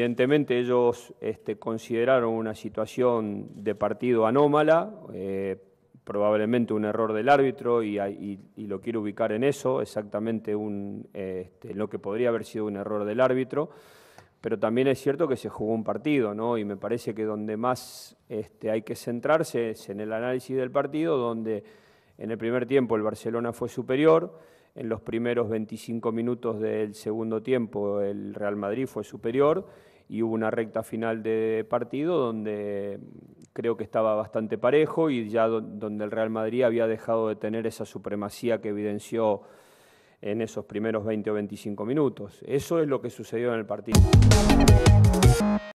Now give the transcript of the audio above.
Evidentemente ellos este, consideraron una situación de partido anómala, eh, probablemente un error del árbitro y, lo quiero ubicar en eso, exactamente un, este, lo que podría haber sido un error del árbitro, pero también es cierto que se jugó un partido, ¿no? Y me parece que donde más este, hay que centrarse es en el análisis del partido, donde en el primer tiempo el Barcelona fue superior, en los primeros 25 minutos del segundo tiempo el Real Madrid fue superior y hubo una recta final de partido donde creo que estaba bastante parejo y ya donde el Real Madrid había dejado de tener esa supremacía que evidenció en esos primeros 20 o 25 minutos. Eso es lo que sucedió en el partido.